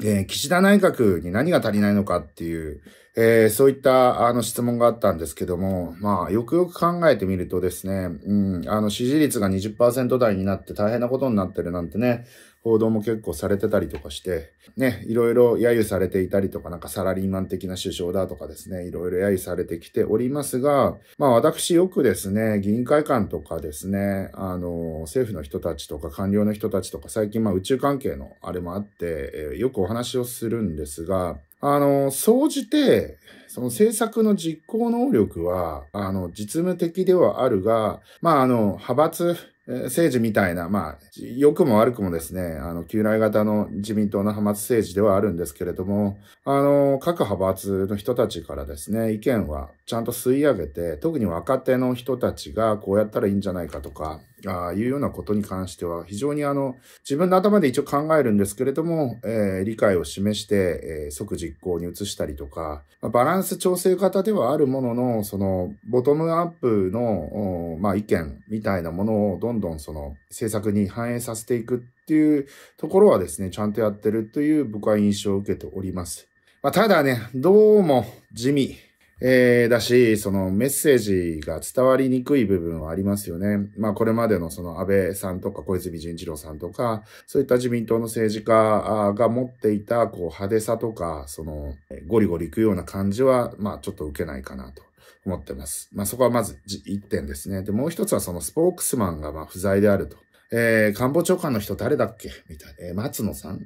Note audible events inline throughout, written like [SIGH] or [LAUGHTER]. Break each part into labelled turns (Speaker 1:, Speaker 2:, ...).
Speaker 1: えー、岸田内閣に何が足りないのかっていうえー、そういったあの質問があったんですけども、まあ、よくよく考えてみるとですね、うん、あの、支持率が20%台になって大変なことになってるなんてね、報道も結構されてたりとかして、ね、いろいろ揶揄されていたりとか、なんかサラリーマン的な首相だとかですね、いろいろ揶揄されてきておりますが、まあ私よくですね、議員会館とかですね、あの、政府の人たちとか官僚の人たちとか、最近まあ宇宙関係のあれもあって、えー、よくお話をするんですが、あの、総じて、その政策の実行能力は、あの、実務的ではあるが、まあ、あの、派閥、政治みたいな、まあ、良くも悪くもですね、あの、旧来型の自民党の派閥政治ではあるんですけれども、あの、各派閥の人たちからですね、意見はちゃんと吸い上げて、特に若手の人たちがこうやったらいいんじゃないかとか、ああいうようなことに関しては、非常にあの、自分の頭で一応考えるんですけれども、えー、理解を示して、えー、即実行に移したりとか、まあ、バランス調整型ではあるものの、その、ボトムアップの、まあ、意見みたいなものをどんどんその、政策に反映させていくっていうところはですね、ちゃんとやってるという僕は印象を受けております。まあ、ただね、どうも地味。えー、だし、そのメッセージが伝わりにくい部分はありますよね。まあこれまでのその安倍さんとか小泉純一郎さんとか、そういった自民党の政治家が持っていたこう派手さとか、そのゴリゴリいくような感じは、まあちょっと受けないかなと。思ってます。まあ、そこはまず1点ですね。で、もう一つはそのスポークスマンがま不在であると。えー、官房長官の人誰だっけみたいな。えー、松野さん、うん、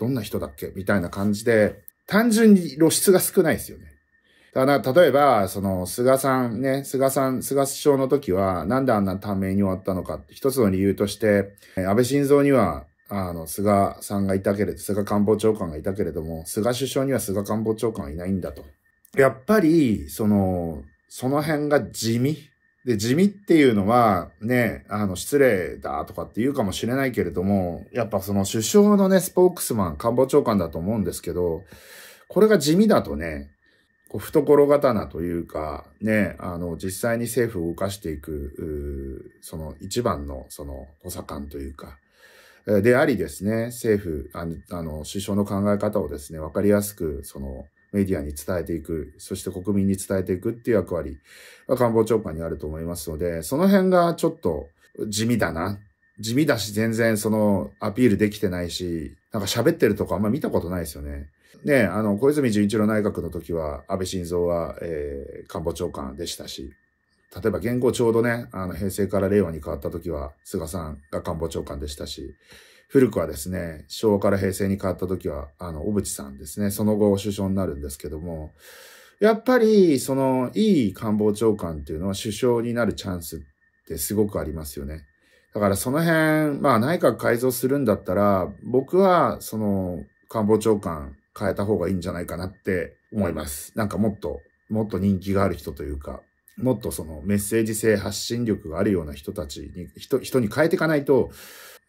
Speaker 1: どんな人だっけみたいな感じで、単純に露出が少ないですよね。だから、例えば、その、菅さんね、菅さん、菅首相の時は、なんであんな短命に終わったのかって、一つの理由として、安倍晋三には、あの、菅さんがいたけれど、菅官房長官がいたけれども、菅首相には菅官房長官はいないんだと。やっぱり、その、その辺が地味で、地味っていうのは、ね、あの、失礼だとかって言うかもしれないけれども、やっぱその首相のね、スポークスマン、官房長官だと思うんですけど、これが地味だとね、こう懐刀というか、ね、あの、実際に政府を動かしていく、その一番の、その、補佐官というか、でありですね、政府、あの、あの首相の考え方をですね、わかりやすく、その、メディアに伝えていく、そして国民に伝えていくっていう役割は官房長官にあると思いますので、その辺がちょっと地味だな。地味だし、全然そのアピールできてないし、なんか喋ってるとこあんま見たことないですよね。ね、あの、小泉純一郎内閣の時は、安倍晋三は、えー、官房長官でしたし、例えば現行ちょうどね、あの、平成から令和に変わった時は、菅さんが官房長官でしたし、古くはですね、昭和から平成に変わった時は、あの、小渕さんですね、その後首相になるんですけども、やっぱり、その、いい官房長官っていうのは首相になるチャンスってすごくありますよね。だからその辺、まあ内閣改造するんだったら、僕は、その、官房長官変えた方がいいんじゃないかなって思います。なんかもっと、もっと人気がある人というか、もっとそのメッセージ性、発信力があるような人たちに、人、人に変えていかないと、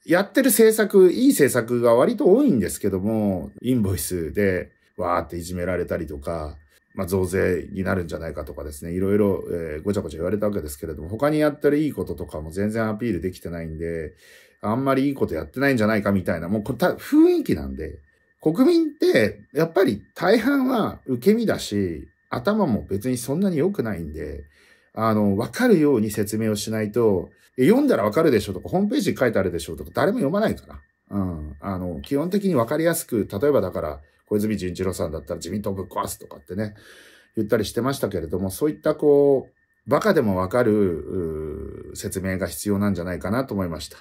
Speaker 1: やってる政策、いい政策が割と多いんですけども、インボイスでわーっていじめられたりとか、まあ、増税になるんじゃないかとかですね、いろいろ、えー、ごちゃごちゃ言われたわけですけれども、他にやってるいいこととかも全然アピールできてないんで、あんまりいいことやってないんじゃないかみたいな、もうこれた雰囲気なんで、国民って、やっぱり大半は受け身だし、頭も別にそんなに良くないんで、あの、わかるように説明をしないと、読んだらわかるでしょとか、ホームページに書いてあるでしょとか、誰も読まないから。うん。あの、基本的にわかりやすく、例えばだから、小泉純一郎さんだったら自民党ぶっ壊すとかってね、言ったりしてましたけれども、そういったこう、バカでもわかる、説明が必要なんじゃないかなと思いました。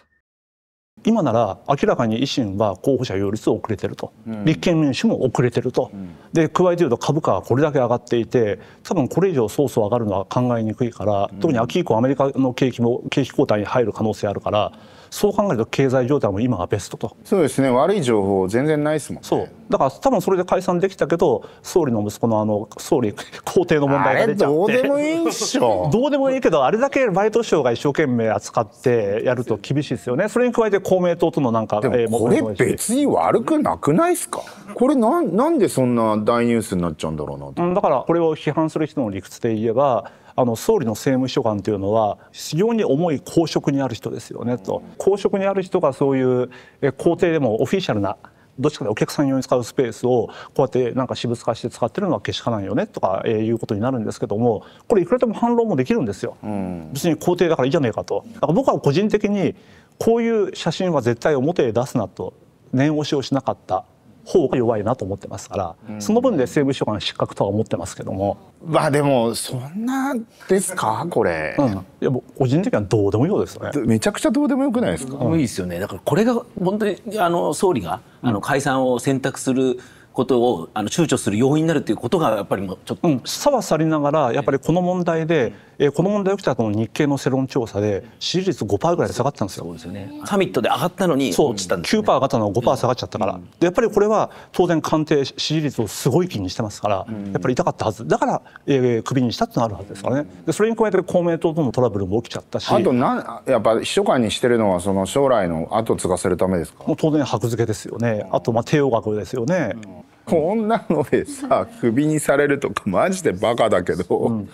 Speaker 2: 今なら明らかに維新は候補者擁立遅れてると、うん、立憲民主も遅れてると、うん、で加えて言うと株価はこれだけ上がっていて多分これ以上そうそう上がるのは考えにくいから、うん、特に秋以降アメリカの景気も景気後退に入る可能性あるからそう考えると経済状態も今はベストとそうですね悪い情報全然ないですもんね。そうだから多分それで解散できたけど総理の息子のあの総理公邸の問題が出ちゃってどうでもいいっしょ [LAUGHS] どうでもいいけどあれだけバイト省が一生懸命扱ってやると厳しいですよねそれに加えて公明党とのなんかでもこれ別に悪くなくないですかこれなんなんでそんな大ニュースになっちゃうんだろうなと、うん、だからこれを批判する人の理屈で言えばあの総理の政務秘書官というのは非常に重い公職にある人ですよねと公職にある人がそういう公邸でもオフィシャルなどっちかでお客さん用に使うスペースをこうやってなんか私物化して使ってるのはけしからんよねとかいうことになるんですけどもこれいくらでも反論もできるんですよ、うん、別に肯定だからいいじゃねえかとだから僕は個人的にこういう写真は絶対表へ出すなと念押しをしなかった方が弱いなと思ってますから、その分で政務秘書官失格とは思ってますけども。まあでもそんなですかこれ、うん、いや僕個人的にはどうでもよいですねめちゃくちゃどうでもよくないですか、うん、いいですよねだからこれが本当にあの総理があの解散を選択する、ことをあの躊躇する要因になるということがやっぱりもうちょっと、うん、差は去りながらやっぱりこの問題で、えー、この問題起きたこの日経の世論調査で支持率5%ぐらいで下がったんですよ。そうですよね、サミットで上がったのに落ちたんです、ね、9%上がったのが5%下がっちゃったから、うん、でやっぱりこれは当然官邸支持率をすごい気にしてますから、うん、やっぱり痛かったはずだから、えー、クビにしたってのあるはずですからねでそれに加えて公明党とのトラブルも起きちゃったしあとな
Speaker 1: やっぱ秘書官にしてるのはその将来の後継がせるためですか
Speaker 2: もう当然箔付けですよねあとまあ帝王学ですよね。
Speaker 1: うんこんなのでさクビにされるとかマジでバカだけど、うん、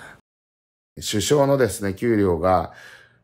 Speaker 1: 首相のですね給料が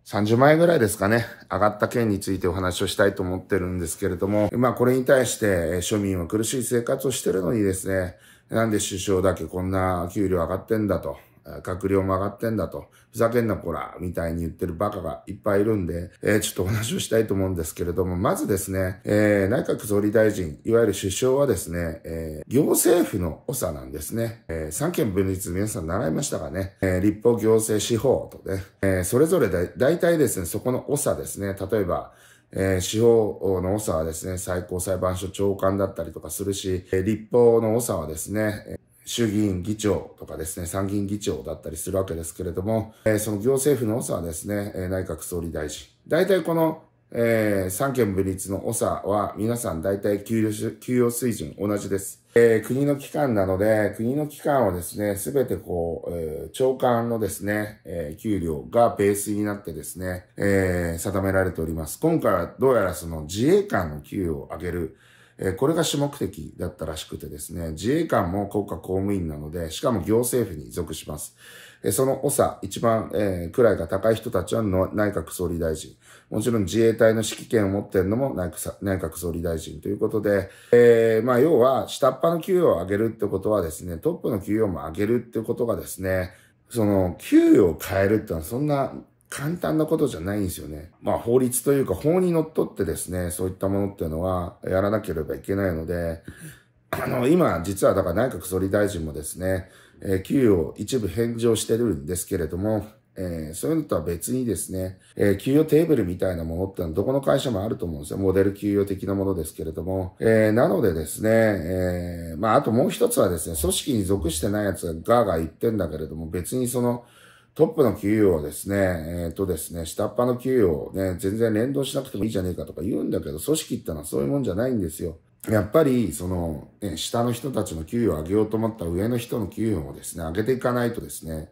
Speaker 1: 30万円ぐらいですかね、上がった件についてお話をしたいと思ってるんですけれども、まあこれに対して庶民は苦しい生活をしてるのにですね、なんで首相だけこんな給料上がってんだと。閣僚も上がってんだと、ふざけんなこら、みたいに言ってるバカがいっぱいいるんで、えー、ちょっとお話をしたいと思うんですけれども、まずですね、えー、内閣総理大臣、いわゆる首相はですね、えー、行政府の長なんですね。えー、三権分立、皆さん習いましたかね。えー、立法、行政、司法とね、えー、それぞれだ、大体ですね、そこの長ですね、例えば、えー、司法の長はですね、最高裁判所長官だったりとかするし、えー、立法の長はですね、えー衆議院議長とかですね、参議院議長だったりするわけですけれども、えー、その行政府の長はですね、え内閣総理大臣。大体この、えー、三権分立の長は皆さん大体給与給与水準同じです。えー、国の機関なので、国の機関はですね、すべてこう、えー、長官のですね、えー、給料がベースになってですね、えー、定められております。今回はどうやらその自衛官の給与を上げる、えこれが主目的だったらしくてですね、自衛官も国家公務員なので、しかも行政府に属します。えその長、一番、え位が高い人たちはの内閣総理大臣。もちろん自衛隊の指揮権を持っているのも内閣内閣総理大臣ということで、えー、まあ要は下っ端の給与を上げるってことはですね、トップの給与も上げるってことがですね、その、給与を変えるってのはそんな簡単なことじゃないんですよね。まあ法律というか法に則っってですね、そういったものっていうのはやらなければいけないので、あの、今実はだから内閣総理大臣もですね、えー、給与を一部返上してるんですけれども、えー、そういうのとは別にですね、えー、給与テーブルみたいなものってのはどこの会社もあると思うんですよ。モデル給与的なものですけれども。えー、なのでですね、えまあ、あともう一つはですね、組織に属してないやつがガーガー言ってんだけれども、別にその、トップの給与をですね、えっ、ー、とですね、下っ端の給与をね、全然連動しなくてもいいじゃねえかとか言うんだけど、組織ってのはそういうもんじゃないんですよ。やっぱり、その、ね、下の人たちの給与を上げようと思った上の人の給与もですね、上げていかないとですね、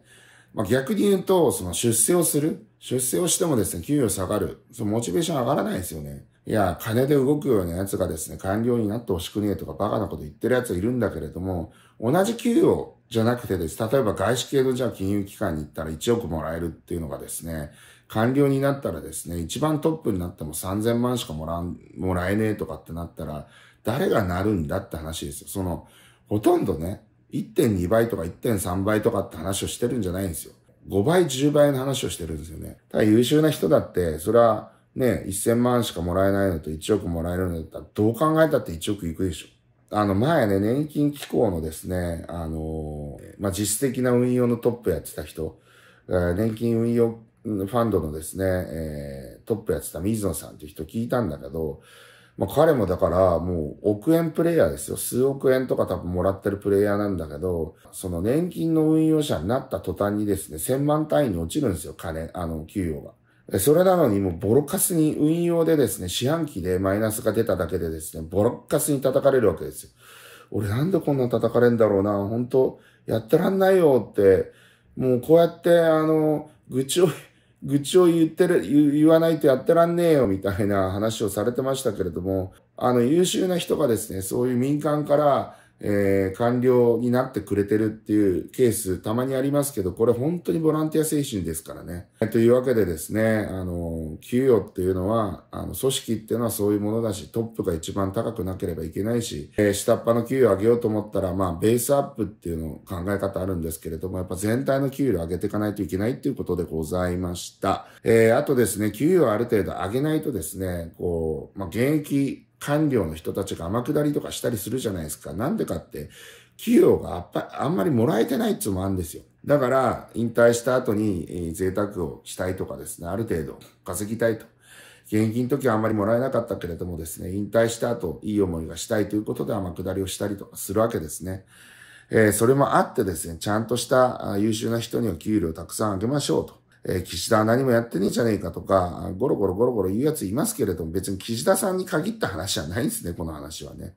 Speaker 1: まあ、逆に言うと、その出世をする。出世をしてもですね、給与下がる。そのモチベーション上がらないですよね。いや、金で動くような奴がですね、官僚になってほしくねえとかバカなこと言ってる奴いるんだけれども、同じ給与じゃなくてです。例えば外資系のじゃあ金融機関に行ったら1億もらえるっていうのがですね、官僚になったらですね、一番トップになっても3000万しかもらもらえねえとかってなったら、誰がなるんだって話ですよ。その、ほとんどね、1.2倍とか1.3倍とかって話をしてるんじゃないんですよ。5倍、10倍の話をしてるんですよね。ただ優秀な人だって、それはね、1000万しかもらえないのと1億もらえるのだったら、どう考えたって1億いくでしょ。あの前ね、年金機構のですね、あのー、まあ、実質的な運用のトップやってた人、年金運用ファンドのですね、えー、トップやってた水野さんっていう人聞いたんだけど、まあ、彼もだからもう億円プレイヤーですよ。数億円とか多分もらってるプレイヤーなんだけど、その年金の運用者になった途端にですね、千万単位に落ちるんですよ、金、あの、給与が。それなのにもうボロカスに運用でですね、四半期でマイナスが出ただけでですね、ボロカスに叩かれるわけですよ。俺なんでこんな叩かれんだろうな、本当やってらんないよって、もうこうやって、あの、愚痴を、[LAUGHS] 愚痴を言ってる、言わないとやってらんねえよみたいな話をされてましたけれども、あの優秀な人がですね、そういう民間からえー、完了になってくれてるっていうケースたまにありますけど、これ本当にボランティア精神ですからね。というわけでですね、あの、給与っていうのは、あの、組織っていうのはそういうものだし、トップが一番高くなければいけないし、えー、下っ端の給与を上げようと思ったら、まあ、ベースアップっていうの考え方あるんですけれども、やっぱ全体の給与を上げていかないといけないっていうことでございました。えー、あとですね、給与をある程度上げないとですね、こう、まあ、現役官僚の人たちが天下りとかしたりするじゃないですか。なんでかって、給与があんまりもらえてないっつもあるんですよ。だから、引退した後に贅沢をしたいとかですね、ある程度稼ぎたいと。現役の時はあんまりもらえなかったけれどもですね、引退した後、いい思いがしたいということで天下りをしたりとかするわけですね。えー、それもあってですね、ちゃんとした優秀な人には給料をたくさんあげましょうと。え岸田は何もやってねえじゃねえかとか、ゴロゴロゴロゴロ言うやついますけれども、別に岸田さんに限った話じゃないんですね、この話はね。